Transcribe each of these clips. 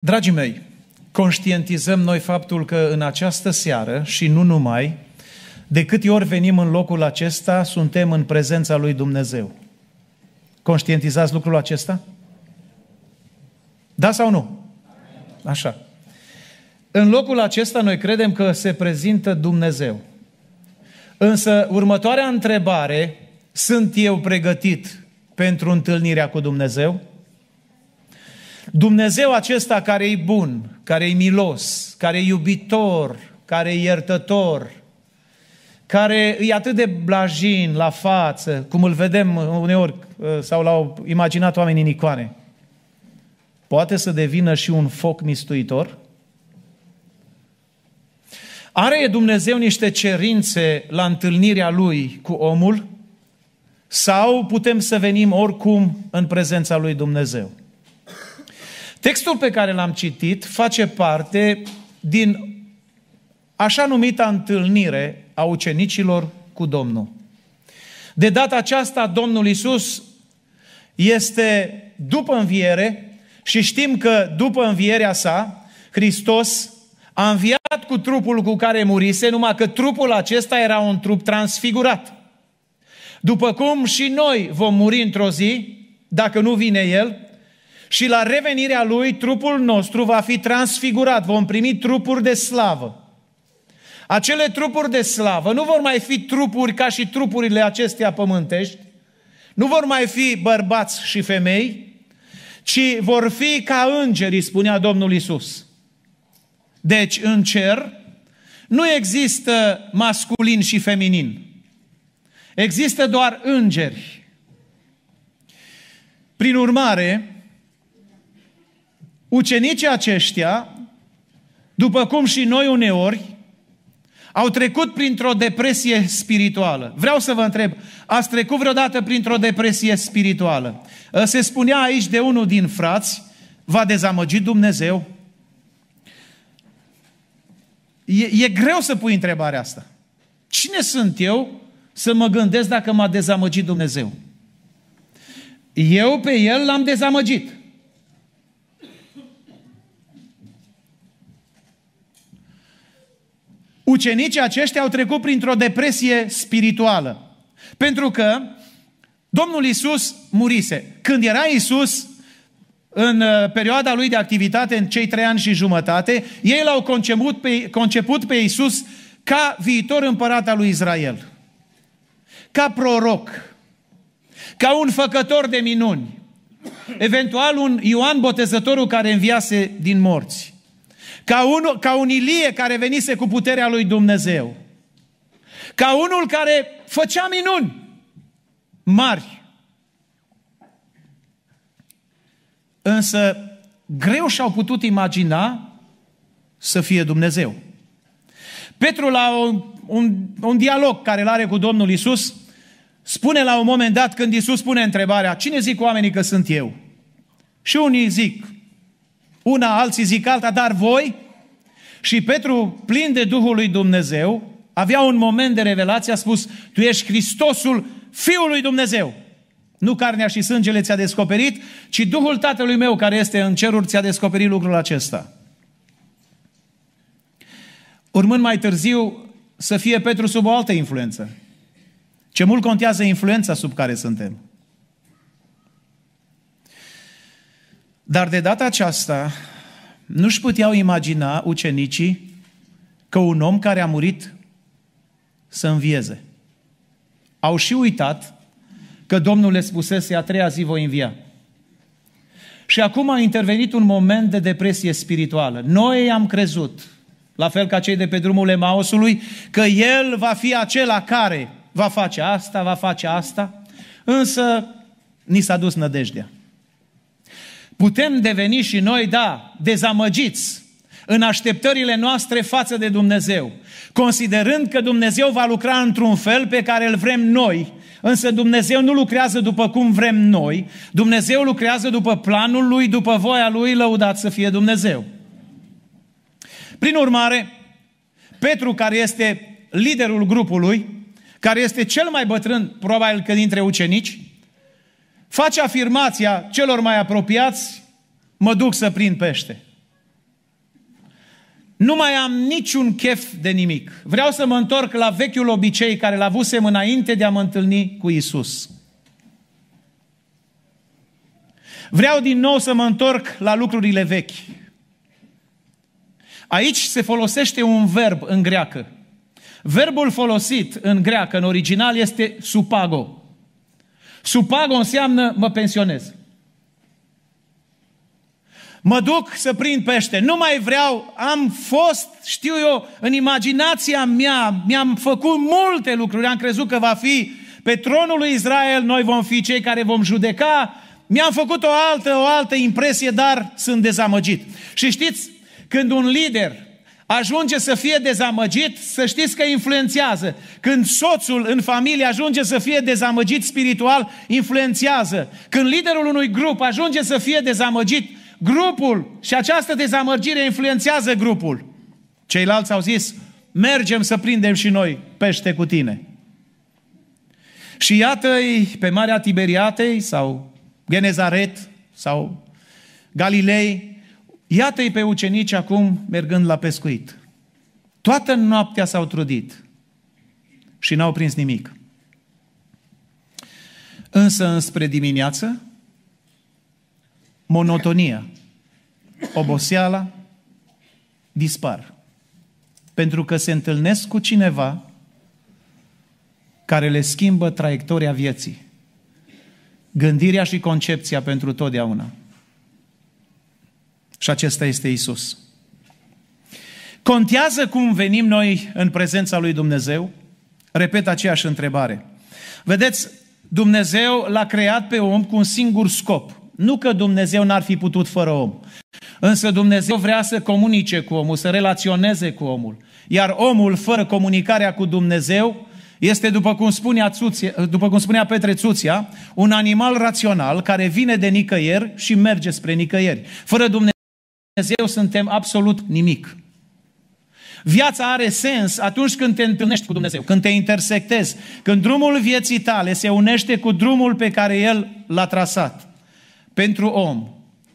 Dragii mei, conștientizăm noi faptul că în această seară și nu numai, de câte ori venim în locul acesta, suntem în prezența lui Dumnezeu. Conștientizați lucrul acesta? Da sau nu? Așa. În locul acesta noi credem că se prezintă Dumnezeu. Însă următoarea întrebare, sunt eu pregătit pentru întâlnirea cu Dumnezeu? Dumnezeu acesta care e bun, care e milos, care e iubitor, care e iertător, care e atât de blajin la față, cum îl vedem uneori ă, sau l-au imaginat oamenii în icoane, poate să devină și un foc mistuitor? Are Dumnezeu niște cerințe la întâlnirea Lui cu omul? Sau putem să venim oricum în prezența Lui Dumnezeu? Textul pe care l-am citit face parte din așa numita întâlnire a ucenicilor cu Domnul. De data aceasta, Domnul Isus este după înviere și știm că după învierea sa, Hristos a înviat cu trupul cu care murise, numai că trupul acesta era un trup transfigurat. După cum și noi vom muri într-o zi, dacă nu vine El, și la revenirea Lui, trupul nostru va fi transfigurat, vom primi trupuri de slavă. Acele trupuri de slavă nu vor mai fi trupuri ca și trupurile acestea pământești, nu vor mai fi bărbați și femei, ci vor fi ca îngerii, spunea Domnul Isus. Deci, în cer, nu există masculin și feminin. Există doar îngeri. Prin urmare, Ucenicii aceștia, după cum și noi uneori, au trecut printr-o depresie spirituală. Vreau să vă întreb, ați trecut vreodată printr-o depresie spirituală? Ă, se spunea aici de unul din frați, va dezamăgi Dumnezeu? E, e greu să pui întrebarea asta. Cine sunt eu să mă gândesc dacă m-a dezamăgit Dumnezeu? Eu pe el l-am dezamăgit. ucenicii aceștia au trecut printr-o depresie spirituală. Pentru că Domnul Isus murise. Când era Isus în uh, perioada lui de activitate, în cei trei ani și jumătate, ei l-au conceput pe, conceput pe Isus ca viitor împărat al lui Israel, ca proroc, ca un făcător de minuni, eventual un Ioan Botezătorul care înviase din morți. Ca, unul, ca un Ilie care venise cu puterea lui Dumnezeu. Ca unul care făcea minuni mari. Însă greu și-au putut imagina să fie Dumnezeu. Petru la un, un, un dialog care îl are cu Domnul Isus, spune la un moment dat când Isus pune întrebarea, cine zic oamenii că sunt eu? Și unii zic una, alții zic alta, dar voi? Și Petru, plin de Duhul lui Dumnezeu, avea un moment de revelație, a spus, tu ești Hristosul Fiul lui Dumnezeu. Nu carnea și sângele ți-a descoperit, ci Duhul Tatălui meu care este în ceruri ți-a descoperit lucrul acesta. Urmând mai târziu să fie Petru sub o altă influență. Ce mult contează influența sub care suntem. Dar de data aceasta nu-și puteau imagina ucenicii că un om care a murit să învieze. Au și uitat că Domnul le spusese, a treia zi voi învia. Și acum a intervenit un moment de depresie spirituală. Noi am crezut, la fel ca cei de pe drumul Emausului, că El va fi acela care va face asta, va face asta, însă ni s-a dus nădejdea. Putem deveni și noi, da, dezamăgiți în așteptările noastre față de Dumnezeu, considerând că Dumnezeu va lucra într-un fel pe care îl vrem noi, însă Dumnezeu nu lucrează după cum vrem noi, Dumnezeu lucrează după planul Lui, după voia Lui, lăudat să fie Dumnezeu. Prin urmare, Petru, care este liderul grupului, care este cel mai bătrân, probabil că dintre ucenici, face afirmația celor mai apropiați, mă duc să prind pește. Nu mai am niciun chef de nimic. Vreau să mă întorc la vechiul obicei care l-avusem a înainte de a mă întâlni cu Isus. Vreau din nou să mă întorc la lucrurile vechi. Aici se folosește un verb în greacă. Verbul folosit în greacă, în original, este supago. Supago înseamnă mă pensionez. Mă duc să prind pește. Nu mai vreau, am fost, știu eu, în imaginația mea, mi-am făcut multe lucruri, am crezut că va fi pe tronul lui Israel, noi vom fi cei care vom judeca. Mi-am făcut o altă, o altă impresie, dar sunt dezamăgit. Și știți, când un lider ajunge să fie dezamăgit, să știți că influențează. Când soțul în familie ajunge să fie dezamăgit spiritual, influențează. Când liderul unui grup ajunge să fie dezamăgit, grupul și această dezamăgire influențează grupul. Ceilalți au zis, mergem să prindem și noi pește cu tine. Și iată-i pe Marea Tiberiatei sau Genezaret sau Galilei, Iată-i pe ucenici acum mergând la pescuit. Toată noaptea s-au trudit și n-au prins nimic. Însă înspre dimineață, monotonia, oboseala dispar. Pentru că se întâlnesc cu cineva care le schimbă traiectoria vieții, gândirea și concepția pentru totdeauna. Și acesta este Isus. Contează cum venim noi în prezența lui Dumnezeu? Repet aceeași întrebare. Vedeți, Dumnezeu l-a creat pe om cu un singur scop. Nu că Dumnezeu n-ar fi putut fără om. Însă Dumnezeu vrea să comunice cu omul, să relaționeze cu omul. Iar omul, fără comunicarea cu Dumnezeu, este, după cum, spunea Țuția, după cum spunea Petre Țuția, un animal rațional care vine de nicăieri și merge spre nicăieri. Fără Dumnezeu Dumnezeu suntem absolut nimic. Viața are sens atunci când te întâlnești cu Dumnezeu, când te intersectezi, când drumul vieții tale se unește cu drumul pe care El l-a trasat pentru om.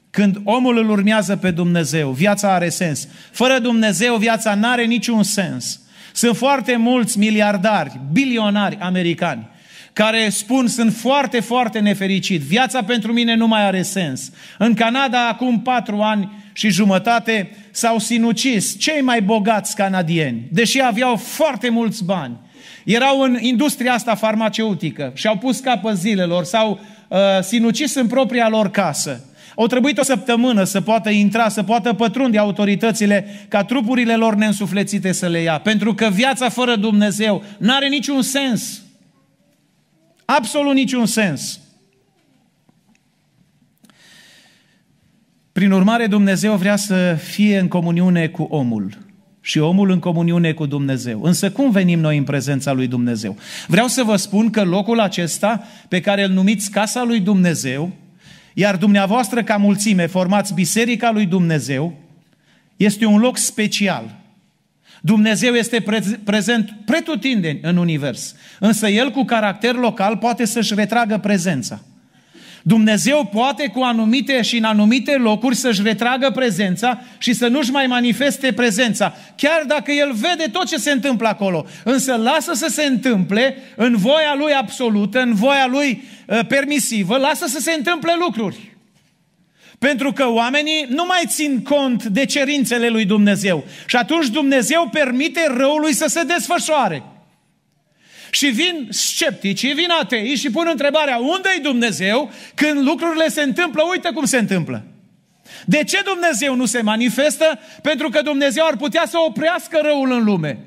Când omul îl urmează pe Dumnezeu, viața are sens. Fără Dumnezeu, viața nu are niciun sens. Sunt foarte mulți miliardari, bilionari americani care spun sunt foarte, foarte nefericit. Viața pentru mine nu mai are sens. În Canada, acum patru ani, și jumătate s-au sinucis cei mai bogați canadieni, deși aveau foarte mulți bani. Erau în industria asta farmaceutică și au pus capă zilelor, s-au uh, sinucis în propria lor casă. Au trebuit o săptămână să poată intra, să poată pătrunde autoritățile ca trupurile lor neînsuflețite să le ia. Pentru că viața fără Dumnezeu nu are niciun sens. Absolut niciun sens. Prin urmare, Dumnezeu vrea să fie în comuniune cu omul și omul în comuniune cu Dumnezeu. Însă cum venim noi în prezența lui Dumnezeu? Vreau să vă spun că locul acesta, pe care îl numiți Casa lui Dumnezeu, iar dumneavoastră ca mulțime formați Biserica lui Dumnezeu, este un loc special. Dumnezeu este prezent pretutindeni în univers, însă El cu caracter local poate să-și retragă prezența. Dumnezeu poate cu anumite și în anumite locuri să-și retragă prezența și să nu-și mai manifeste prezența, chiar dacă El vede tot ce se întâmplă acolo. Însă lasă să se întâmple în voia Lui absolută, în voia Lui ă, permisivă, lasă să se întâmple lucruri. Pentru că oamenii nu mai țin cont de cerințele lui Dumnezeu. Și atunci Dumnezeu permite răului să se desfășoare. Și vin sceptici, vin atei și pun întrebarea, unde-i Dumnezeu când lucrurile se întâmplă? Uite cum se întâmplă. De ce Dumnezeu nu se manifestă? Pentru că Dumnezeu ar putea să oprească răul în lume.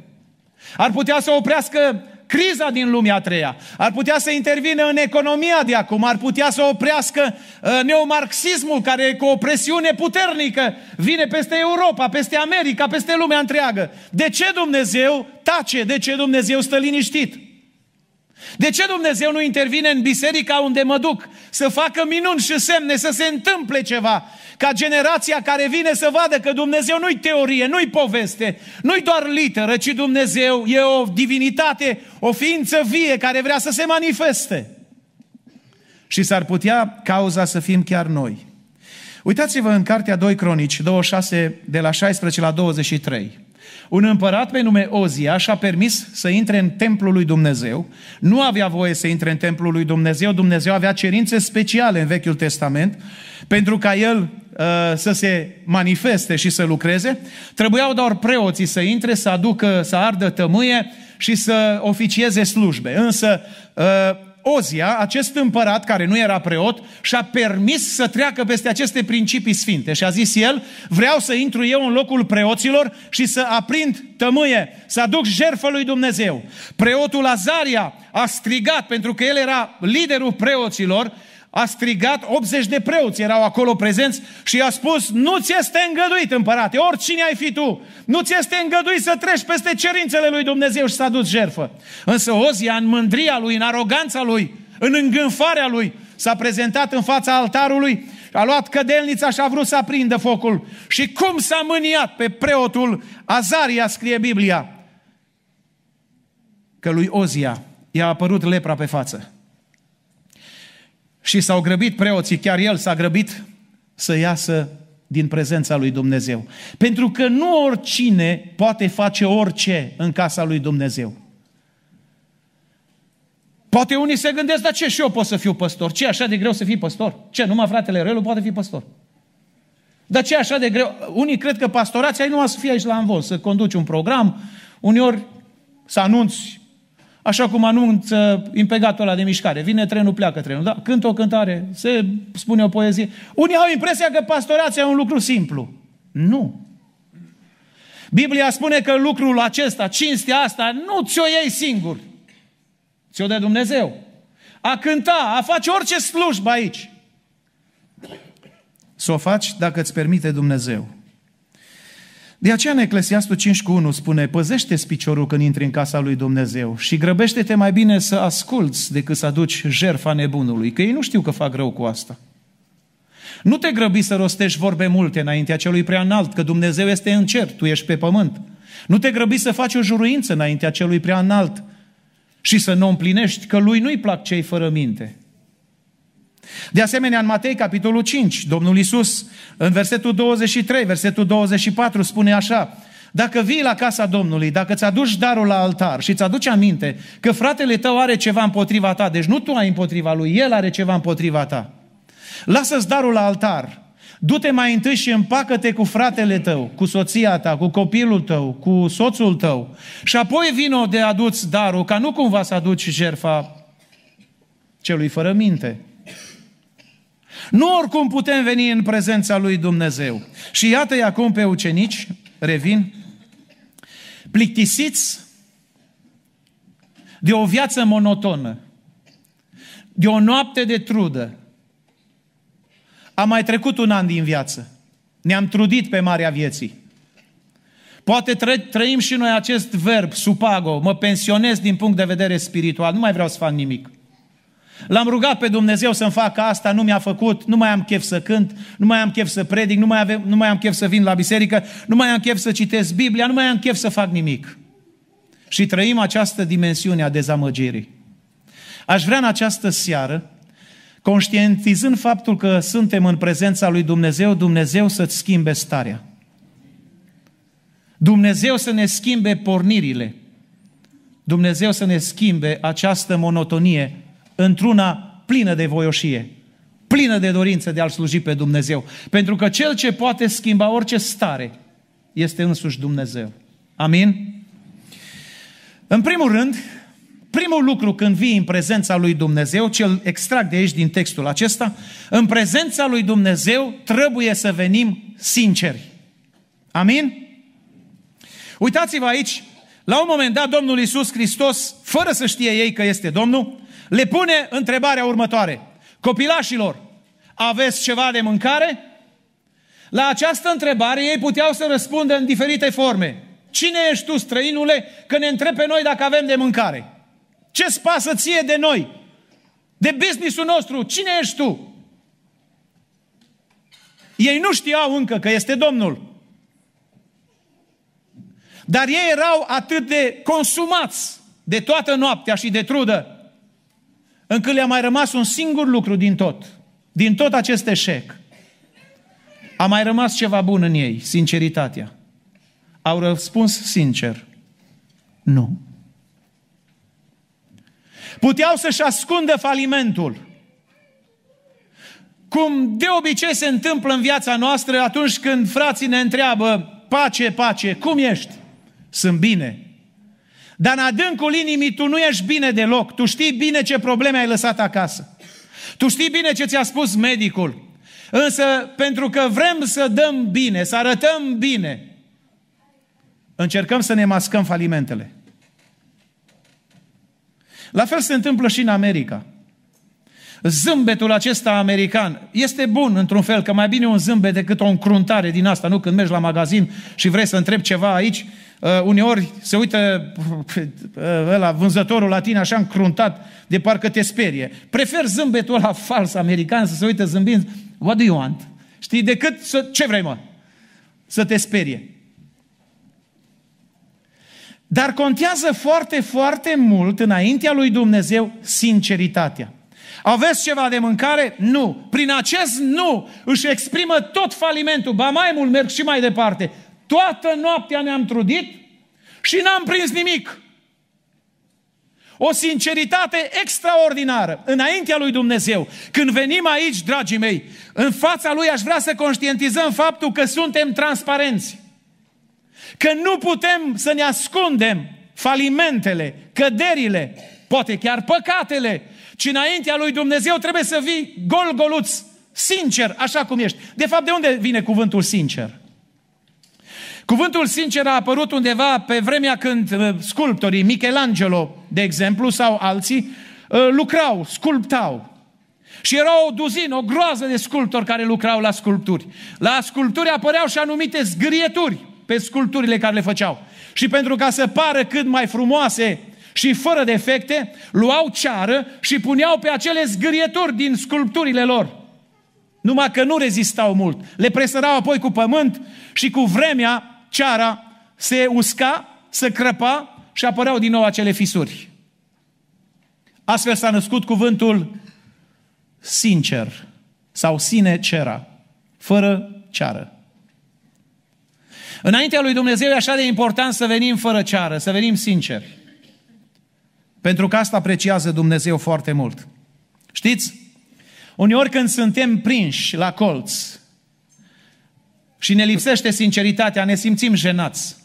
Ar putea să oprească criza din lumea a treia. Ar putea să intervină în economia de acum, ar putea să oprească ă, neomarxismul care cu o presiune puternică vine peste Europa, peste America, peste lumea întreagă. De ce Dumnezeu tace? De ce Dumnezeu stă liniștit? De ce Dumnezeu nu intervine în biserica unde mă duc? Să facă minuni și semne, să se întâmple ceva. Ca generația care vine să vadă că Dumnezeu nu-i teorie, nu-i poveste, nu-i doar literă, ci Dumnezeu e o divinitate, o ființă vie care vrea să se manifeste. Și s-ar putea cauza să fim chiar noi. Uitați-vă în cartea 2 Cronici, 26, de la 16 la 23. Un împărat pe nume Ozia și-a permis să intre în templul lui Dumnezeu. Nu avea voie să intre în templul lui Dumnezeu. Dumnezeu avea cerințe speciale în Vechiul Testament pentru ca el uh, să se manifeste și să lucreze, trebuiau doar preoții să intre, să aducă, să ardă tămâie și să oficieze slujbe. Însă uh, Ozia, acest împărat care nu era preot, și-a permis să treacă peste aceste principii sfinte. Și a zis el, vreau să intru eu în locul preoților și să aprind tămâie, să aduc jertfă lui Dumnezeu. Preotul Azaria a strigat, pentru că el era liderul preoților, a strigat 80 de preoți, erau acolo prezenți și i-a spus, nu ți este îngăduit, împărate, oricine ai fi tu, nu ți este îngăduit să treci peste cerințele lui Dumnezeu și să aduci jerfă. Însă Ozia, în mândria lui, în aroganța lui, în îngânfarea lui, s-a prezentat în fața altarului, a luat cădelnița și a vrut să aprindă focul. Și cum s-a mâniat pe preotul Azaria, scrie Biblia, că lui Ozia i-a apărut lepra pe față. Și s-au grăbit preoții, chiar el s-a grăbit să iasă din prezența lui Dumnezeu. Pentru că nu oricine poate face orice în casa lui Dumnezeu. Poate unii se gândesc, dar ce și eu pot să fiu păstor? Ce așa de greu să fii păstor? Ce, numai fratele Relu poate fi păstor? Dar ce așa de greu? Unii cred că pastorația nu numai să fie aici la învol, să conduci un program, uneori să anunți Așa cum anunță impegatul ăla de mișcare. Vine trenul, pleacă trenul. Da? Cântă o cântare, se spune o poezie. Unii au impresia că pastorația e un lucru simplu. Nu. Biblia spune că lucrul acesta, cinstea asta, nu ți-o iei singur. Ți-o dă Dumnezeu. A cânta, a face orice slujbă aici. Să o faci dacă îți permite Dumnezeu. De aceea în Eclesiastul 5 cu 1 spune, păzește spiciorul când intri în casa lui Dumnezeu și grăbește-te mai bine să asculți decât să aduci jerfa nebunului, că ei nu știu că fac rău cu asta. Nu te grăbi să rostești vorbe multe înaintea celui prea înalt, că Dumnezeu este în cer, tu ești pe pământ. Nu te grăbi să faci o juruință înaintea celui prea înalt și să nu împlinești, că lui nu-i plac cei fără minte. De asemenea, în Matei, capitolul 5, Domnul Isus, în versetul 23, versetul 24, spune așa, dacă vii la casa Domnului, dacă îți aduci darul la altar și îți aduci aminte că fratele tău are ceva împotriva ta, deci nu tu ai împotriva lui, el are ceva împotriva ta, lasă-ți darul la altar, du-te mai întâi și împacă-te cu fratele tău, cu soția ta, cu copilul tău, cu soțul tău și apoi vino de aduți darul, ca nu cumva să aduci jerfa celui fără minte. Nu oricum putem veni în prezența lui Dumnezeu. Și iată-i acum pe ucenici, revin, plictisiți de o viață monotonă, de o noapte de trudă. Am mai trecut un an din viață. Ne-am trudit pe marea vieții. Poate tră- trăim și noi acest verb, supago, mă pensionez din punct de vedere spiritual, nu mai vreau să fac nimic. L-am rugat pe Dumnezeu să-mi facă asta, nu mi-a făcut, nu mai am chef să cânt, nu mai am chef să predic, nu mai, avem, nu mai am chef să vin la biserică, nu mai am chef să citesc Biblia, nu mai am chef să fac nimic. Și trăim această dimensiune a dezamăgirii. Aș vrea în această seară, conștientizând faptul că suntem în prezența lui Dumnezeu, Dumnezeu să-ți schimbe starea. Dumnezeu să ne schimbe pornirile. Dumnezeu să ne schimbe această monotonie într-una plină de voioșie, plină de dorință de a-L sluji pe Dumnezeu. Pentru că Cel ce poate schimba orice stare este însuși Dumnezeu. Amin? În primul rând, primul lucru când vii în prezența lui Dumnezeu, cel extract de aici din textul acesta, în prezența lui Dumnezeu trebuie să venim sinceri. Amin? Uitați-vă aici, la un moment dat Domnul Iisus Hristos, fără să știe ei că este Domnul, le pune întrebarea următoare. Copilașilor, aveți ceva de mâncare? La această întrebare ei puteau să răspundă în diferite forme. Cine ești tu, străinule, că ne întrebe noi dacă avem de mâncare? ce spasă ție de noi? De businessul nostru, cine ești tu? Ei nu știau încă că este Domnul. Dar ei erau atât de consumați de toată noaptea și de trudă, încât le-a mai rămas un singur lucru din tot, din tot acest eșec. A mai rămas ceva bun în ei, sinceritatea. Au răspuns sincer, nu. Puteau să-și ascundă falimentul. Cum de obicei se întâmplă în viața noastră atunci când frații ne întreabă, pace, pace, cum ești? Sunt bine. Dar în adâncul inimii tu nu ești bine deloc. Tu știi bine ce probleme ai lăsat acasă. Tu știi bine ce ți-a spus medicul. Însă, pentru că vrem să dăm bine, să arătăm bine, încercăm să ne mascăm falimentele. La fel se întâmplă și în America zâmbetul acesta american este bun într-un fel, că mai bine un zâmbet decât o încruntare din asta, nu? Când mergi la magazin și vrei să întrebi ceva aici, uh, uneori se uită uh, ăla, vânzătorul la tine așa încruntat, de parcă te sperie. Prefer zâmbetul ăla fals american să se uită zâmbind, what do you want? Știi, decât să, ce vrei mă? Să te sperie. Dar contează foarte, foarte mult înaintea lui Dumnezeu sinceritatea. Aveți ceva de mâncare? Nu. Prin acest nu își exprimă tot falimentul. Ba mai mult merg și mai departe. Toată noaptea ne-am trudit și n-am prins nimic. O sinceritate extraordinară înaintea lui Dumnezeu. Când venim aici, dragii mei, în fața lui aș vrea să conștientizăm faptul că suntem transparenți. Că nu putem să ne ascundem falimentele, căderile, poate chiar păcatele ci înaintea lui Dumnezeu trebuie să vii gol-goluț, sincer, așa cum ești. De fapt, de unde vine cuvântul sincer? Cuvântul sincer a apărut undeva pe vremea când uh, sculptorii, Michelangelo, de exemplu, sau alții, uh, lucrau, sculptau. Și era o duzină, o groază de sculptori care lucrau la sculpturi. La sculpturi apăreau și anumite zgârieturi pe sculpturile care le făceau. Și pentru ca să pară cât mai frumoase, și fără defecte, luau ceară și puneau pe acele zgârieturi din sculpturile lor. Numai că nu rezistau mult. Le presărau apoi cu pământ și cu vremea ceara se usca, se crăpa și apăreau din nou acele fisuri. Astfel s-a născut cuvântul sincer sau sine cera, fără ceară. Înaintea lui Dumnezeu e așa de important să venim fără ceară, să venim sinceri. Pentru că asta apreciază Dumnezeu foarte mult. Știți? Uneori când suntem prinși la colț și ne lipsește sinceritatea, ne simțim jenați.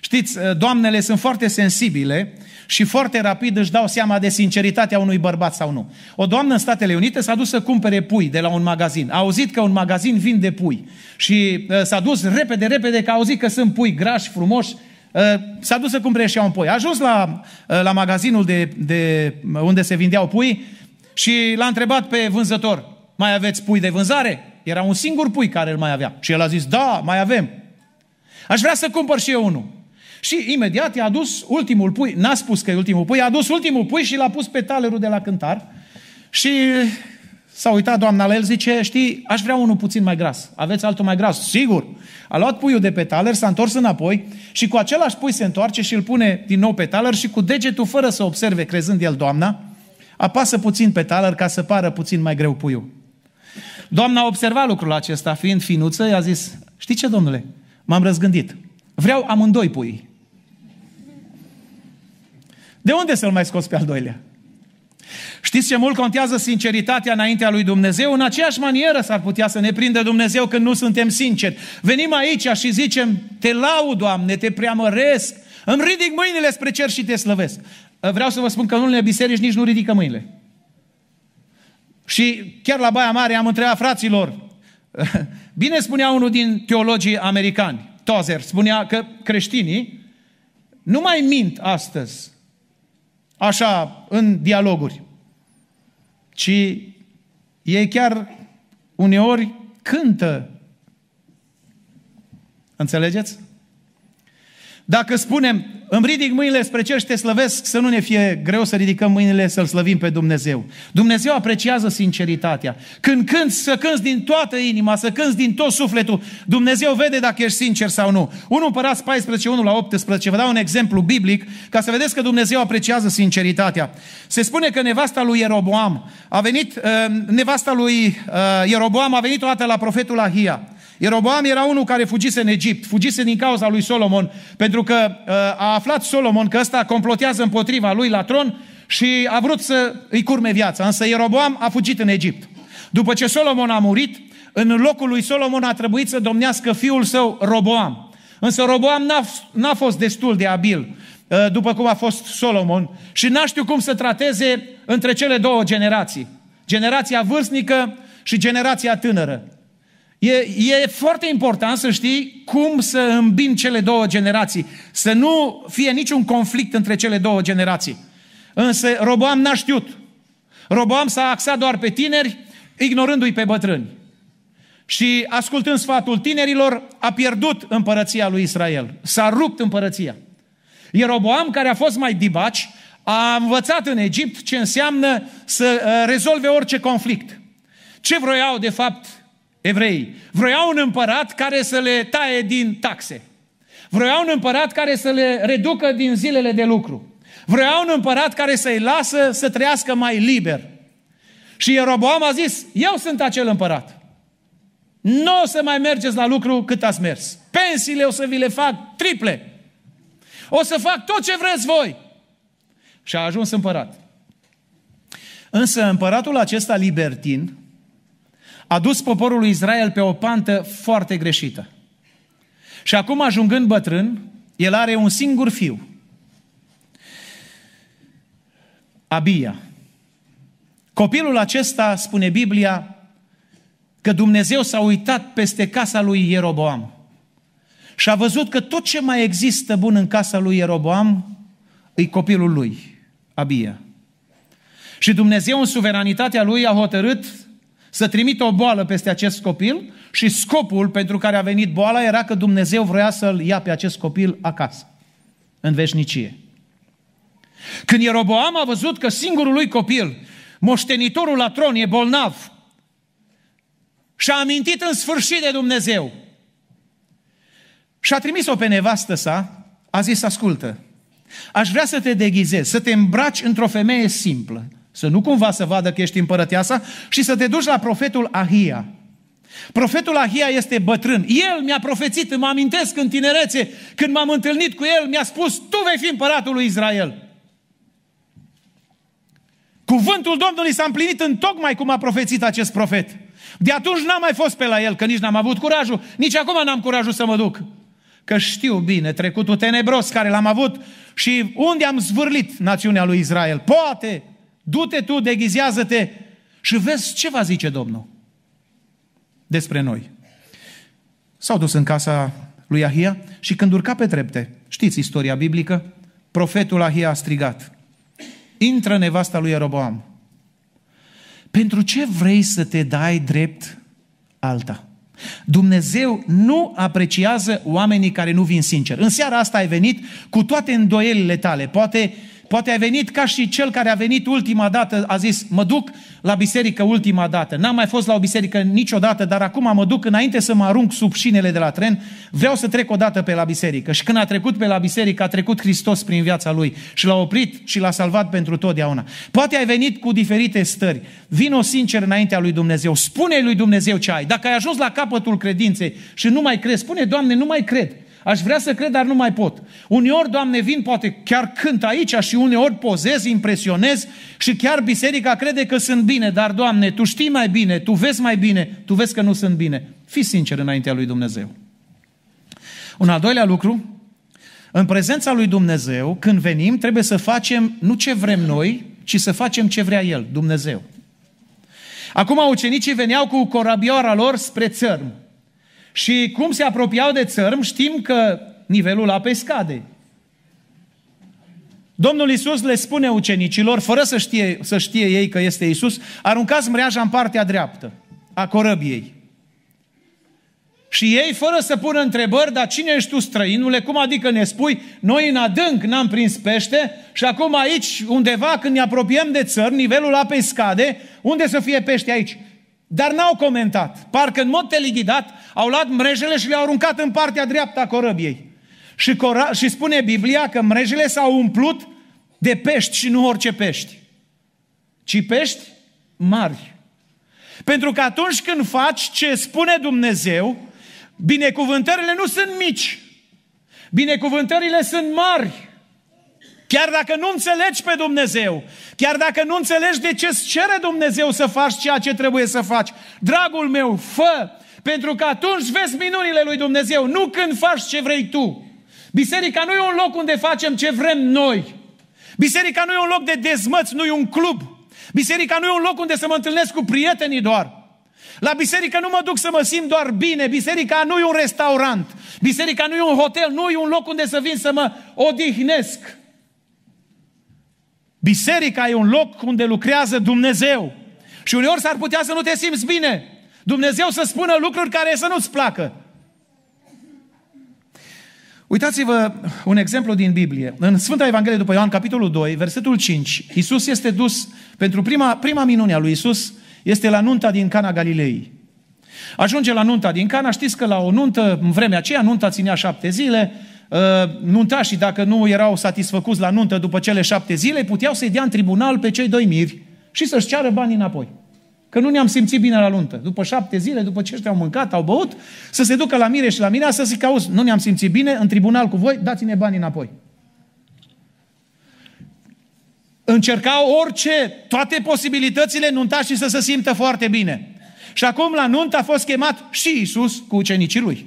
Știți, eh, doamnele sunt foarte sensibile și foarte rapid își dau seama de sinceritatea unui bărbat sau nu. O doamnă în Statele Unite s-a dus să cumpere pui de la un magazin. A auzit că un magazin vinde pui și eh, s-a dus repede, repede, că a auzit că sunt pui grași, frumoși Uh, s-a dus să cumpere și ea un pui. A ajuns la, uh, la magazinul de, de uh, unde se vindeau pui și l-a întrebat pe vânzător, mai aveți pui de vânzare? Era un singur pui care îl mai avea. Și el a zis, da, mai avem. Aș vrea să cumpăr și eu unul. Și imediat i-a adus ultimul pui, n-a spus că e ultimul pui, i-a adus ultimul pui și l-a pus pe talerul de la cântar. Și S-a uitat doamna la el, zice, știi, aș vrea unul puțin mai gras. Aveți altul mai gras? Sigur! A luat puiul de pe taler, s-a întors înapoi și cu același pui se întoarce și îl pune din nou pe taler și cu degetul, fără să observe, crezând el doamna, apasă puțin pe taler ca să pară puțin mai greu puiul. Doamna a observat lucrul acesta, fiind finuță, i-a zis, știi ce, domnule, m-am răzgândit. Vreau amândoi pui. De unde să-l mai scoți pe al doilea? Știți ce mult contează sinceritatea înaintea lui Dumnezeu? În aceeași manieră s-ar putea să ne prindă Dumnezeu când nu suntem sinceri. Venim aici și zicem, te lau, Doamne, te preamăresc, îmi ridic mâinile spre cer și te slăvesc. Ă, vreau să vă spun că în unele biserici nici nu ridică mâinile. Și chiar la Baia Mare am întrebat fraților, bine spunea unul din teologii americani, Tozer, spunea că creștinii nu mai mint astăzi așa, în dialoguri, ci ei chiar uneori cântă. Înțelegeți? Dacă spunem, îmi ridic mâinile spre cer și te slăvesc, să nu ne fie greu să ridicăm mâinile să-L slăvim pe Dumnezeu. Dumnezeu apreciază sinceritatea. Când cânți, să cânți din toată inima, să cânți din tot sufletul, Dumnezeu vede dacă ești sincer sau nu. 1 Împărați 14, 1 la 18, vă dau un exemplu biblic ca să vedeți că Dumnezeu apreciază sinceritatea. Se spune că nevasta lui Ieroboam a venit, uh, nevasta lui uh, Ieroboam a venit o dată la profetul Ahia Ieroboam era unul care fugise în Egipt, fugise din cauza lui Solomon, pentru că uh, a aflat Solomon că ăsta complotează împotriva lui la tron și a vrut să îi curme viața. Însă Ieroboam a fugit în Egipt. După ce Solomon a murit, în locul lui Solomon a trebuit să domnească fiul său Roboam. Însă Roboam n-a, n-a fost destul de abil, uh, după cum a fost Solomon, și n-a știut cum să trateze între cele două generații. Generația vârstnică și generația tânără. E, e foarte important să știi cum să îmbin cele două generații, să nu fie niciun conflict între cele două generații. Însă Roboam n-a știut. Roboam s-a axat doar pe tineri, ignorându-i pe bătrâni. Și ascultând sfatul tinerilor, a pierdut împărăția lui Israel. S-a rupt împărăția. Roboam care a fost mai dibaci, a învățat în Egipt ce înseamnă să uh, rezolve orice conflict. Ce vroiau, de fapt, evrei, vroiau un împărat care să le taie din taxe. Vroiau un împărat care să le reducă din zilele de lucru. Vroiau un împărat care să-i lasă să trăiască mai liber. Și Ieroboam a zis, eu sunt acel împărat. Nu o să mai mergeți la lucru cât ați mers. Pensiile o să vi le fac triple. O să fac tot ce vreți voi. Și a ajuns împărat. Însă împăratul acesta libertin a dus poporul lui Israel pe o pantă foarte greșită. Și acum, ajungând bătrân, el are un singur fiu, Abia. Copilul acesta, spune Biblia, că Dumnezeu s-a uitat peste casa lui Ieroboam și a văzut că tot ce mai există bun în casa lui Ieroboam îi copilul lui, Abia. Și Dumnezeu în suveranitatea lui a hotărât să trimită o boală peste acest copil și scopul pentru care a venit boala era că Dumnezeu vrea să-l ia pe acest copil acasă, în veșnicie. Când Ieroboam a văzut că singurul lui copil, moștenitorul la tron, e bolnav și a amintit în sfârșit de Dumnezeu și a trimis-o pe nevastă sa, a zis, ascultă, aș vrea să te deghizezi, să te îmbraci într-o femeie simplă, să nu cumva să vadă că ești împărăteasa și să te duci la profetul Ahia. Profetul Ahia este bătrân. El mi-a profețit, îmi amintesc în tinerețe, când m-am întâlnit cu el, mi-a spus, tu vei fi împăratul lui Israel. Cuvântul Domnului s-a împlinit în tocmai cum a profețit acest profet. De atunci n-am mai fost pe la el, că nici n-am avut curajul, nici acum n-am curajul să mă duc. Că știu bine trecutul tenebros care l-am avut și unde am zvârlit națiunea lui Israel. Poate Du-te tu, deghizează-te și vezi ce va zice Domnul despre noi. S-au dus în casa lui Ahia și când urca pe trepte, știți istoria biblică, profetul Ahia a strigat, intră nevasta lui Eroboam. Pentru ce vrei să te dai drept alta? Dumnezeu nu apreciază oamenii care nu vin sincer. În seara asta ai venit cu toate îndoielile tale, poate uh, Poate ai venit ca și cel care a venit ultima dată, a zis, mă duc la biserică ultima dată. N-am mai fost la o biserică niciodată, dar acum mă duc înainte să mă arunc sub șinele de la tren, vreau să trec o dată pe la biserică. Și când a trecut pe la biserică, a trecut Hristos prin viața lui și l-a oprit și l-a salvat pentru totdeauna. Poate ai venit cu diferite stări. Vino sincer înaintea lui Dumnezeu. Spune lui Dumnezeu ce ai. Dacă ai ajuns la capătul credinței și nu mai crezi, spune, Doamne, nu mai cred. Aș vrea să cred, dar nu mai pot. Uneori, Doamne, vin, poate chiar cânt aici și uneori pozez, impresionez și chiar biserica crede că sunt bine, dar, Doamne, Tu știi mai bine, Tu vezi mai bine, Tu vezi că nu sunt bine. Fii sincer înaintea lui Dumnezeu. Un al doilea lucru, în prezența lui Dumnezeu, când venim, trebuie să facem nu ce vrem noi, ci să facem ce vrea El, Dumnezeu. Acum ucenicii veneau cu corabioara lor spre țărm. Și cum se apropiau de țărm, știm că nivelul apei scade. Domnul Isus le spune ucenicilor, fără să știe, să știe ei că este Isus, aruncați mreaja în partea dreaptă a corăbiei. Și ei, fără să pună întrebări, dar cine ești tu străinule? Cum adică ne spui, noi în adânc n-am prins pește și acum aici, undeva, când ne apropiem de țări, nivelul apei scade, unde să fie pește aici? Dar n-au comentat. Parcă în mod telighidat au luat mrejele și le-au aruncat în partea dreaptă a corăbiei. Și, cora- și spune Biblia că mrejele s-au umplut de pești și nu orice pești, ci pești mari. Pentru că atunci când faci ce spune Dumnezeu, binecuvântările nu sunt mici, binecuvântările sunt mari. Chiar dacă nu înțelegi pe Dumnezeu, chiar dacă nu înțelegi de ce îți cere Dumnezeu să faci ceea ce trebuie să faci, dragul meu, fă pentru că atunci vezi minunile lui Dumnezeu, nu când faci ce vrei tu. Biserica nu e un loc unde facem ce vrem noi. Biserica nu e un loc de dezmăți, nu e un club. Biserica nu e un loc unde să mă întâlnesc cu prietenii doar. La biserică nu mă duc să mă simt doar bine. Biserica nu e un restaurant. Biserica nu e un hotel, nu e un loc unde să vin să mă odihnesc. Biserica e un loc unde lucrează Dumnezeu. Și uneori s-ar putea să nu te simți bine. Dumnezeu să spună lucruri care să nu-ți placă. Uitați-vă un exemplu din Biblie. În Sfânta Evanghelie după Ioan, capitolul 2, versetul 5, Iisus este dus, pentru prima, prima minune a lui Iisus, este la nunta din Cana Galilei. Ajunge la nunta din Cana, știți că la o nuntă, în vremea aceea, nunta ținea șapte zile, ă, nuntașii, dacă nu erau satisfăcuți la nuntă după cele șapte zile, puteau să-i dea în tribunal pe cei doi miri și să-și ceară banii înapoi. Că nu ne-am simțit bine la luntă. După șapte zile, după ce ăștia au mâncat, au băut, să se ducă la mire și la mine, să zic, auzi, nu ne-am simțit bine, în tribunal cu voi, dați-ne banii înapoi. Încercau orice, toate posibilitățile nuntașii să se simtă foarte bine. Și acum la nuntă a fost chemat și Isus cu ucenicii lui.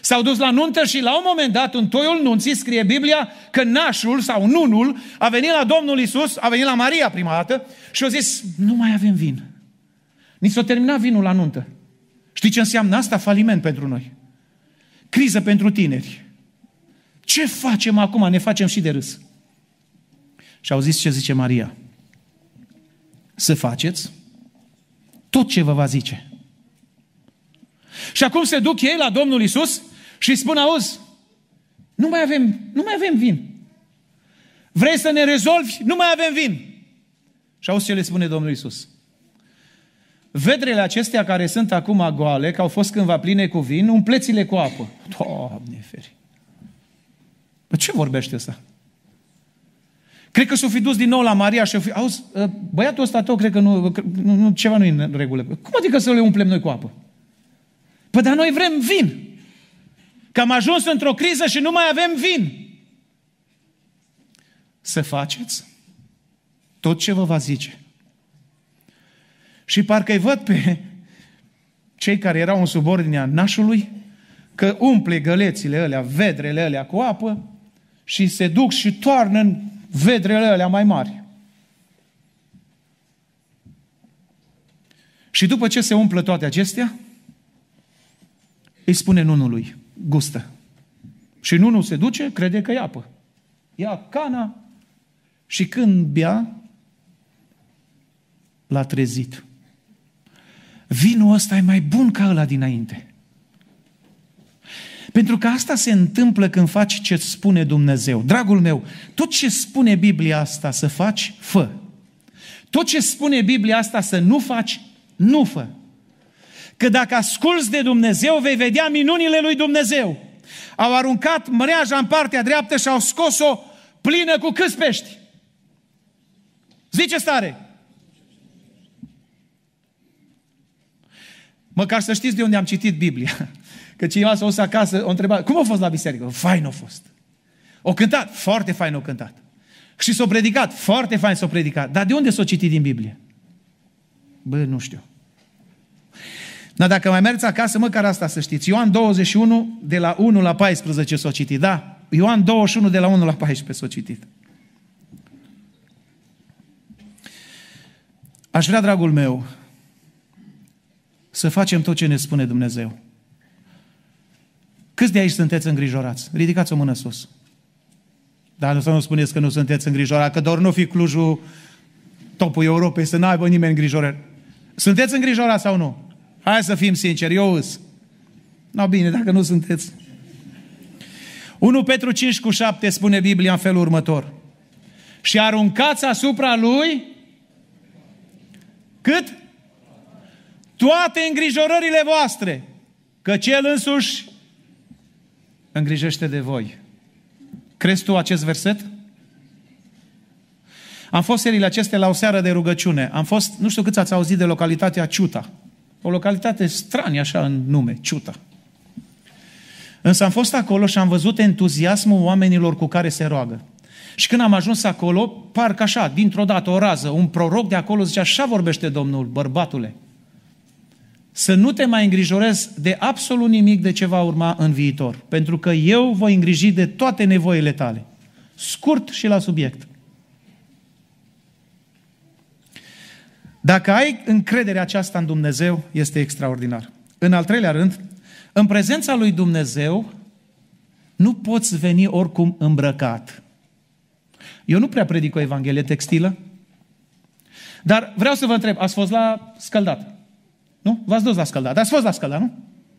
S-au dus la nuntă și la un moment dat, în toiul nunții, scrie Biblia că nașul sau nunul a venit la Domnul Isus, a venit la Maria prima dată și a zis, nu mai avem vin. Ni s-a terminat vinul la nuntă. Știi ce înseamnă asta? Faliment pentru noi. Criză pentru tineri. Ce facem acum? Ne facem și de râs. Și au zis ce zice Maria. Să faceți tot ce vă va zice. Și acum se duc ei la Domnul Isus și spun, auzi, nu mai avem, nu mai avem vin. Vrei să ne rezolvi? Nu mai avem vin. Și auzi ce le spune Domnul Isus. Vedrele acestea care sunt acum goale, că au fost cândva pline cu vin, umpleți-le cu apă. Doamne feri! Păi ce vorbește asta? Cred că s-o fi dus din nou la Maria și o fi... Auzi, ă, băiatul ăsta tău, cred că nu, nu, nu ceva nu e în regulă. Cum adică să le umplem noi cu apă? Păi dar noi vrem vin. Că am ajuns într-o criză și nu mai avem vin. Să faceți tot ce vă va zice și parcă îi văd pe cei care erau în subordinea nașului, că umple gălețile alea, vedrele alea cu apă și se duc și toarnă în vedrele alea mai mari. Și după ce se umplă toate acestea, îi spune nunului, gustă. Și nunul se duce, crede că e apă. Ia cana și când bea, l-a trezit vinul ăsta e mai bun ca ăla dinainte. Pentru că asta se întâmplă când faci ce spune Dumnezeu. Dragul meu, tot ce spune Biblia asta să faci, fă. Tot ce spune Biblia asta să nu faci, nu fă. Că dacă asculți de Dumnezeu, vei vedea minunile lui Dumnezeu. Au aruncat mreaja în partea dreaptă și au scos-o plină cu câți pești? Zice stare! Măcar să știți de unde am citit Biblia. Că cineva s-a dus acasă, o întreba, cum a fost la biserică? Fain a fost. O cântat? Foarte fain o cântat. Și s-a predicat? Foarte fain s-a predicat. Dar de unde s-a citit din Biblie? Bă, nu știu. Dar dacă mai mergeți acasă, măcar asta să știți. Ioan 21, de la 1 la 14 s-a citit, da? Ioan 21, de la 1 la 14 s-a citit. Aș vrea, dragul meu, să facem tot ce ne spune Dumnezeu. Câți de aici sunteți îngrijorați? Ridicați o mână sus. Dar să nu spuneți că nu sunteți îngrijorați, că doar nu fi Clujul topul Europei, să n-aibă nimeni îngrijorări. Sunteți îngrijorați sau nu? Hai să fim sinceri, eu îs. No, bine, dacă nu sunteți. 1 Petru 5 cu 7 spune Biblia în felul următor. Și aruncați asupra lui cât? toate îngrijorările voastre, că cel însuși îngrijește de voi. Crezi tu acest verset? Am fost serile acestea la o seară de rugăciune. Am fost, nu știu câți ați auzit de localitatea Ciuta. O localitate stranie așa în nume, Ciuta. Însă am fost acolo și am văzut entuziasmul oamenilor cu care se roagă. Și când am ajuns acolo, parcă așa, dintr-o dată, o rază, un proroc de acolo zice, așa vorbește Domnul, bărbatule, să nu te mai îngrijorezi de absolut nimic de ce va urma în viitor, pentru că eu voi îngriji de toate nevoile tale. Scurt și la subiect. Dacă ai încrederea aceasta în Dumnezeu, este extraordinar. În al treilea rând, în prezența lui Dumnezeu, nu poți veni oricum îmbrăcat. Eu nu prea predic o Evanghelie textilă, dar vreau să vă întreb, ați fost la scăldat? Nu? V-ați dus la scăldat. Ați fost la scăldat, nu?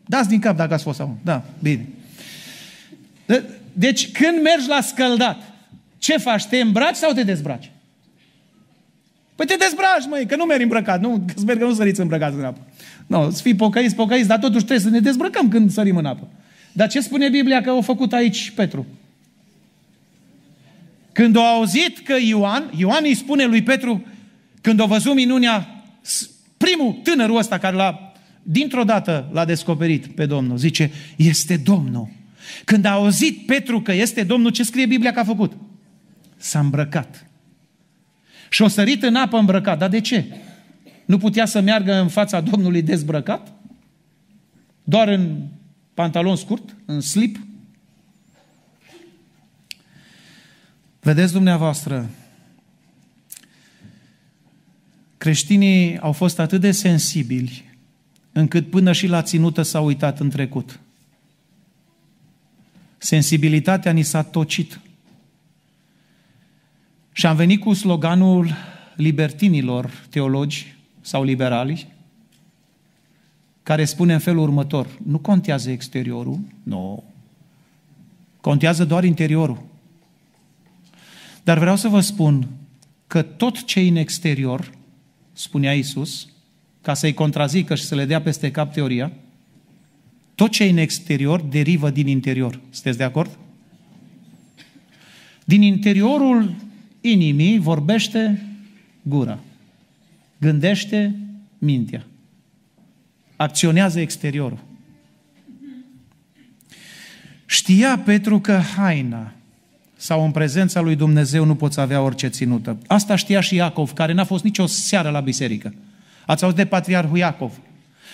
Dați din cap dacă ați fost sau nu. Da, bine. Deci când mergi la scăldat, ce faci? Te îmbraci sau te dezbraci? Păi te dezbraci, măi, că nu mergi îmbrăcat, nu? Că sper că nu săriți îmbrăcat în apă. Nu, să fii pocăiți, pocăiți, dar totuși trebuie să ne dezbrăcăm când sărim în apă. Dar ce spune Biblia că au făcut aici Petru? Când au auzit că Ioan, Ioan îi spune lui Petru, când o văzut minunea primul, tânărul ăsta care l-a, dintr-o dată l-a descoperit pe Domnul, zice, este Domnul. Când a auzit Petru că este Domnul, ce scrie Biblia că a făcut? S-a îmbrăcat. Și o sărit în apă îmbrăcat. Dar de ce? Nu putea să meargă în fața Domnului dezbrăcat? Doar în pantalon scurt, în slip? Vedeți dumneavoastră, creștinii au fost atât de sensibili încât până și la ținută s-au uitat în trecut. Sensibilitatea ni s-a tocit. Și am venit cu sloganul libertinilor teologi sau liberali, care spune în felul următor, nu contează exteriorul, nu, contează doar interiorul. Dar vreau să vă spun că tot ce e în exterior spunea Isus, ca să-i contrazică și să le dea peste cap teoria, tot ce e în exterior derivă din interior. Sunteți de acord? Din interiorul inimii vorbește gura, gândește mintea, acționează exteriorul. Știa Petru că haina sau în prezența lui Dumnezeu nu poți avea orice ținută. Asta știa și Iacov, care n-a fost nicio seară la biserică. Ați auzit de patriarhul Iacov.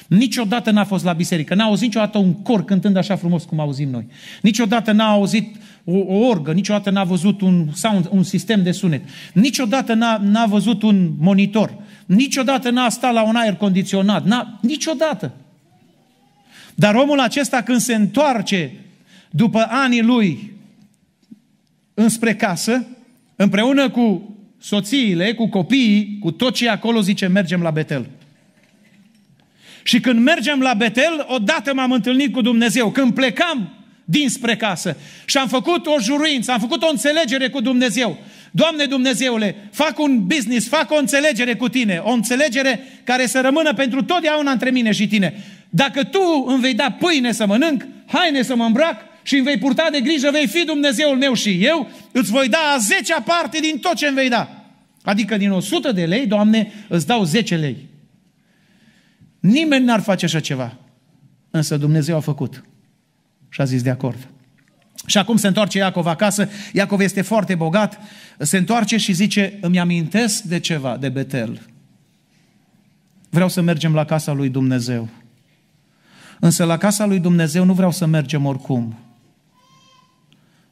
Niciodată n-a fost la biserică, n-a auzit niciodată un cor cântând așa frumos cum auzim noi. Niciodată n-a auzit o, o orgă, niciodată n-a văzut un sound, un sistem de sunet. Niciodată n-a, n-a văzut un monitor. Niciodată n-a stat la un aer condiționat. N-a, niciodată. Dar omul acesta când se întoarce după anii lui înspre casă, împreună cu soțiile, cu copiii, cu tot ce acolo, zice, mergem la Betel. Și când mergem la Betel, odată m-am întâlnit cu Dumnezeu. Când plecam dinspre casă și am făcut o juruință, am făcut o înțelegere cu Dumnezeu. Doamne Dumnezeule, fac un business, fac o înțelegere cu tine, o înțelegere care să rămână pentru totdeauna între mine și tine. Dacă tu îmi vei da pâine să mănânc, haine să mă îmbrac, și îmi vei purta de grijă, vei fi Dumnezeul meu și eu îți voi da a zecea parte din tot ce îmi vei da. Adică din 100 de lei, Doamne, îți dau 10 lei. Nimeni n-ar face așa ceva. Însă Dumnezeu a făcut. Și a zis de acord. Și acum se întoarce Iacov acasă. Iacov este foarte bogat. Se întoarce și zice, îmi amintesc de ceva, de Betel. Vreau să mergem la casa lui Dumnezeu. Însă la casa lui Dumnezeu nu vreau să mergem oricum.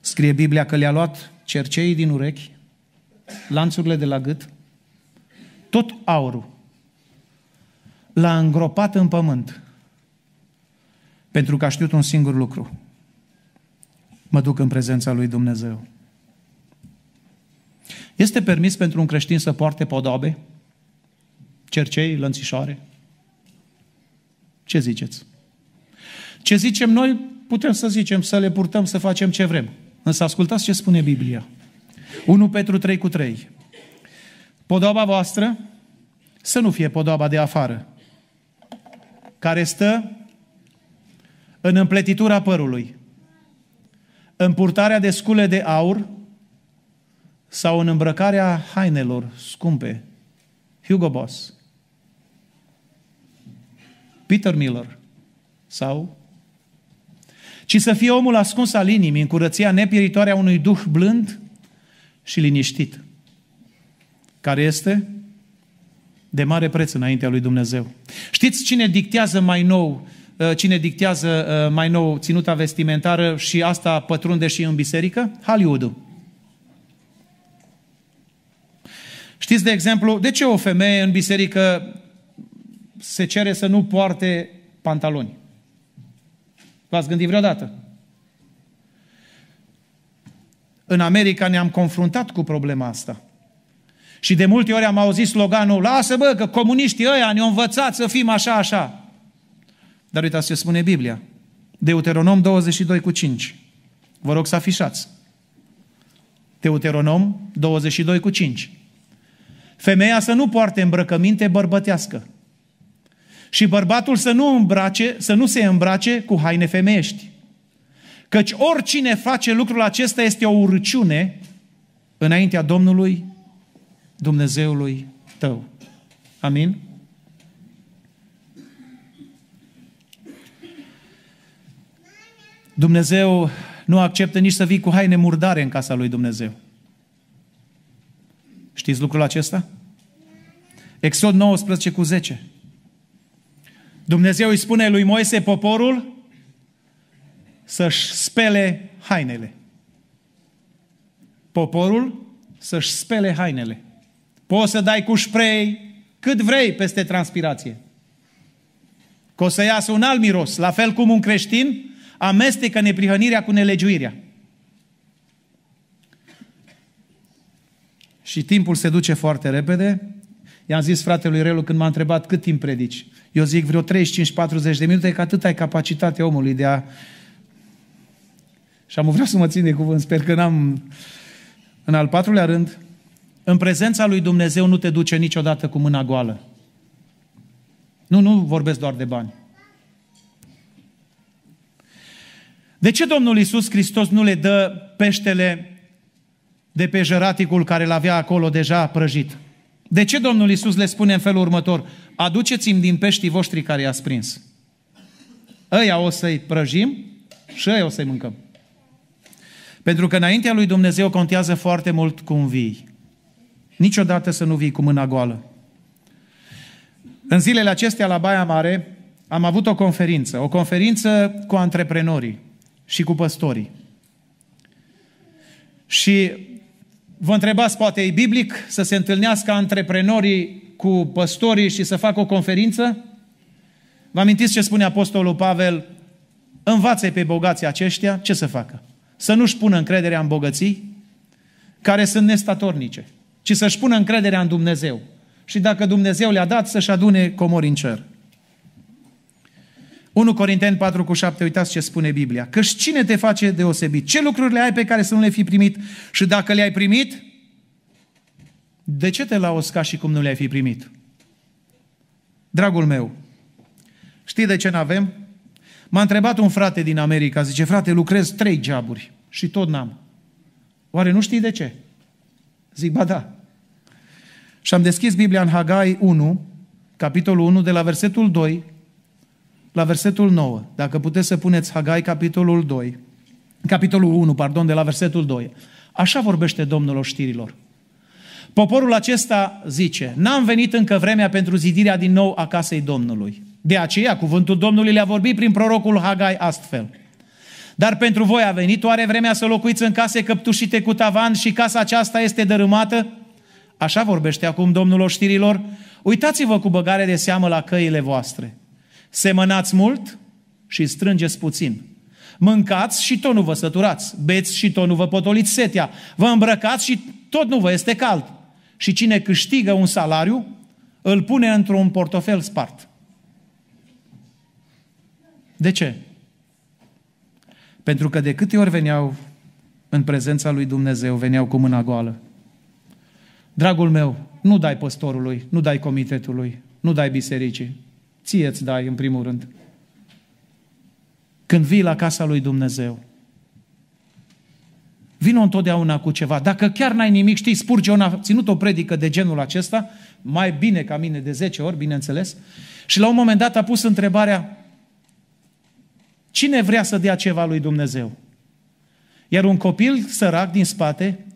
Scrie Biblia că le-a luat cerceii din urechi, lanțurile de la gât, tot aurul. L-a îngropat în pământ. Pentru că a știut un singur lucru. Mă duc în prezența lui Dumnezeu. Este permis pentru un creștin să poarte podobe, cercei, lănțișoare? Ce ziceți? Ce zicem noi, putem să zicem, să le purtăm, să facem ce vrem. Însă ascultați ce spune Biblia. 1 Petru 3 cu 3. Podoaba voastră să nu fie podoaba de afară, care stă în împletitura părului, în purtarea de scule de aur sau în îmbrăcarea hainelor scumpe. Hugo Boss, Peter Miller sau ci să fie omul ascuns al inimii, în curăția nepieritoare a unui duh blând și liniștit, care este de mare preț înaintea lui Dumnezeu. Știți cine dictează mai nou uh, cine dictează uh, mai nou ținuta vestimentară și asta pătrunde și în biserică? Hollywood. Știți, de exemplu, de ce o femeie în biserică se cere să nu poarte pantaloni? V-ați gândit vreodată? În America ne-am confruntat cu problema asta. Și de multe ori am auzit sloganul, lasă bă, că comuniștii ăia ne-au învățat să fim așa, așa. Dar uitați ce spune Biblia. Deuteronom 22 cu 5. Vă rog să afișați. Deuteronom 22 cu 5. Femeia să nu poarte îmbrăcăminte bărbătească, și bărbatul să nu, îmbrace, să nu se îmbrace cu haine femeiești. Căci oricine face lucrul acesta este o urăciune înaintea Domnului, Dumnezeului tău. Amin? Dumnezeu nu acceptă nici să vii cu haine murdare în casa lui Dumnezeu. Știți lucrul acesta? Exod 19 cu 10. Dumnezeu îi spune lui Moise poporul să-și spele hainele. Poporul să-și spele hainele. Poți să dai cu spray cât vrei peste transpirație. Că o să iasă un alt miros, la fel cum un creștin amestecă neprihănirea cu nelegiuirea. Și timpul se duce foarte repede I-am zis fratelui Relu când m-a întrebat cât timp predici. Eu zic vreo 35-40 de minute, că atât ai capacitatea omului de a... Și am vrut să mă țin de cuvânt, sper că n-am... În al patrulea rând, în prezența lui Dumnezeu nu te duce niciodată cu mâna goală. Nu, nu vorbesc doar de bani. De ce Domnul Iisus Hristos nu le dă peștele de pe jăraticul care l-avea acolo deja prăjit? De ce Domnul Isus le spune în felul următor? Aduceți-mi din peștii voștri care i-ați prins. Ăia o să-i prăjim și ăia o să-i mâncăm. Pentru că înaintea lui Dumnezeu contează foarte mult cum vii. Niciodată să nu vii cu mâna goală. În zilele acestea la Baia Mare am avut o conferință, o conferință cu antreprenorii și cu păstorii. Și Vă întrebați, poate e biblic să se întâlnească antreprenorii cu păstorii și să facă o conferință? Vă amintiți ce spune Apostolul Pavel? învață pe bogații aceștia ce să facă. Să nu-și pună încrederea în bogății care sunt nestatornice, ci să-și pună încrederea în Dumnezeu. Și dacă Dumnezeu le-a dat, să-și adune comori în cer. 1 Corinteni 4 cu 7, uitați ce spune Biblia. și cine te face deosebit? Ce lucruri le ai pe care să nu le fi primit? Și dacă le-ai primit, de ce te la ca și cum nu le-ai fi primit? Dragul meu, știi de ce nu avem M-a întrebat un frate din America, zice, frate, lucrez trei geaburi și tot n-am. Oare nu știi de ce? Zic, ba da. Și am deschis Biblia în Hagai 1, capitolul 1, de la versetul 2 la versetul 9, dacă puteți să puneți Hagai capitolul 2, capitolul 1, pardon, de la versetul 2. Așa vorbește Domnul oștirilor. Poporul acesta zice, n-am venit încă vremea pentru zidirea din nou a casei Domnului. De aceea, cuvântul Domnului le-a vorbit prin prorocul Hagai astfel. Dar pentru voi a venit oare vremea să locuiți în case căptușite cu tavan și casa aceasta este dărâmată? Așa vorbește acum Domnul oștirilor. Uitați-vă cu băgare de seamă la căile voastre. Semănați mult și strângeți puțin. Mâncați și tot nu vă săturați. Beți și tot nu vă potoliți setea. Vă îmbrăcați și tot nu vă este cald. Și cine câștigă un salariu, îl pune într-un portofel spart. De ce? Pentru că de câte ori veneau în prezența lui Dumnezeu, veneau cu mâna goală. Dragul meu, nu dai păstorului, nu dai comitetului, nu dai bisericii, ție îți dai în primul rând. Când vii la casa lui Dumnezeu, vină întotdeauna cu ceva. Dacă chiar n-ai nimic, știi, Spurgeon a ținut o predică de genul acesta, mai bine ca mine de 10 ori, bineînțeles, și la un moment dat a pus întrebarea, cine vrea să dea ceva lui Dumnezeu? Iar un copil sărac din spate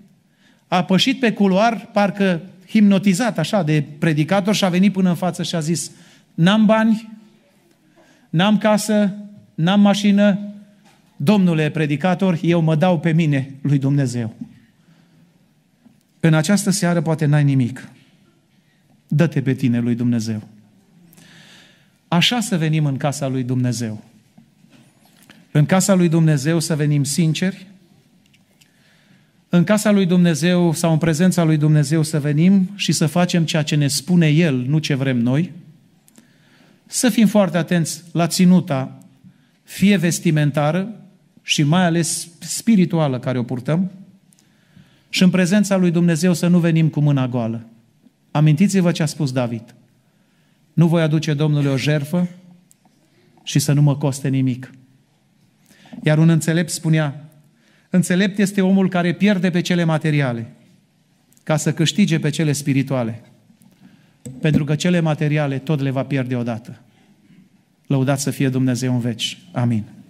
a pășit pe culoar, parcă hipnotizat așa de predicator și a venit până în față și a zis, N-am bani, n-am casă, n-am mașină. Domnule predicator, eu mă dau pe mine lui Dumnezeu. În această seară poate n-ai nimic. Dă-te pe tine lui Dumnezeu. Așa să venim în casa lui Dumnezeu. În casa lui Dumnezeu să venim sinceri, în casa lui Dumnezeu sau în prezența lui Dumnezeu să venim și să facem ceea ce ne spune El, nu ce vrem noi, să fim foarte atenți la ținuta, fie vestimentară și mai ales spirituală care o purtăm, și în prezența lui Dumnezeu să nu venim cu mâna goală. Amintiți-vă ce a spus David. Nu voi aduce Domnului o jerfă și să nu mă coste nimic. Iar un înțelept spunea, înțelept este omul care pierde pe cele materiale ca să câștige pe cele spirituale pentru că cele materiale tot le va pierde odată. Lăudați să fie Dumnezeu în veci. Amin.